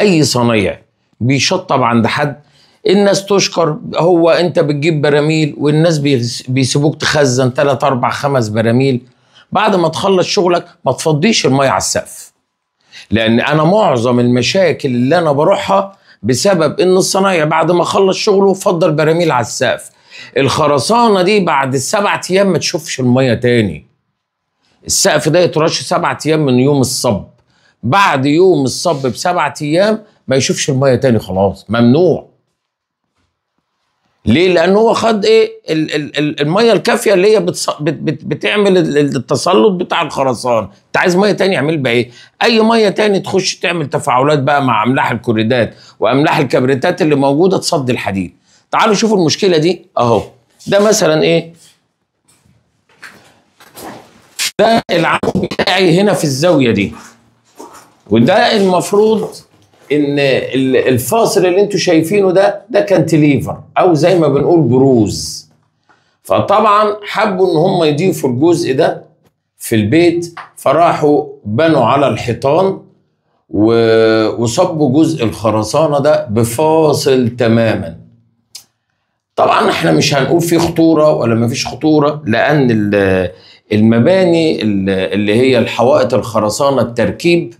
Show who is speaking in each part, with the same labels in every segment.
Speaker 1: اي صنيع بيشطب عند حد الناس تشكر هو انت بتجيب براميل والناس بيسيبوك تخزن 3 4 5 براميل بعد ما تخلص شغلك ما تفضيش الميه على السقف لان انا معظم المشاكل اللي انا بروحها بسبب ان الصنايع بعد ما خلص شغله فضل براميل على السقف الخرسانه دي بعد السبع ايام ما تشوفش الميه تاني السقف ده يترش سبع ايام من يوم الصب بعد يوم الصب بسبعة ايام ما يشوفش الميه تاني خلاص ممنوع ليه لان هو خد ايه الميه الكافيه اللي هي بتص... بت... بت... بتعمل التسلط بتاع الخرسان انت عايز ميه تاني يعمل بقى ايه اي ميه تاني تخش تعمل تفاعلات بقى مع املاح الكوريدات واملاح الكبريتات اللي موجوده تصد الحديد تعالوا شوفوا المشكله دي اهو ده مثلا ايه ده العمود بتاعي هنا في الزاويه دي وده المفروض ان الفاصل اللي انتم شايفينه ده ده كانتليفر او زي ما بنقول بروز فطبعا حبوا ان هم يضيفوا الجزء ده في البيت فراحوا بنوا على الحيطان وصبوا جزء الخرسانه ده بفاصل تماما طبعا احنا مش هنقول في خطوره ولا مفيش خطوره لان المباني اللي هي الحوائط الخرسانه التركيب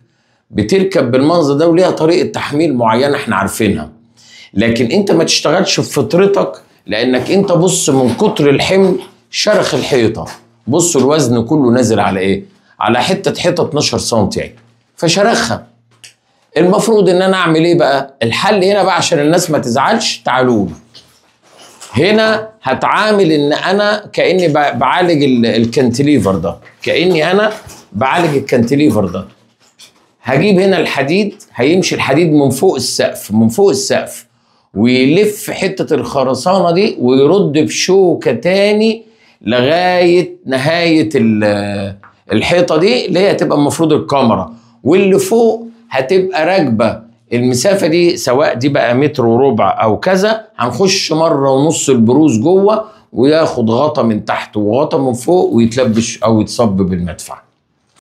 Speaker 1: بتركب بالمنظر ده وليها طريقه تحميل معينه احنا عارفينها لكن انت ما تشتغلش بفطرتك لانك انت بص من كتر الحمل شرخ الحيطه بص الوزن كله نازل على ايه على حته حيطه 12 سم يعني فشرخها المفروض ان انا اعمل ايه بقى الحل هنا بقى عشان الناس ما تزعلش تعالوا لي هنا هتعامل ان انا كاني بعالج الكنتليفر ده كاني انا بعالج الكنتليفر ده هجيب هنا الحديد هيمشي الحديد من فوق السقف من فوق السقف ويلف حتة الخرسانة دي ويرد بشوكة تاني لغاية نهاية الحيطة دي اللي هي هتبقى المفروض الكاميرا واللي فوق هتبقى راكبة المسافة دي سواء دي بقى متر وربع أو كذا هنخش مرة ونص البروز جوه وياخد غطا من تحت وغطا من فوق ويتلبش أو يتصب بالمدفع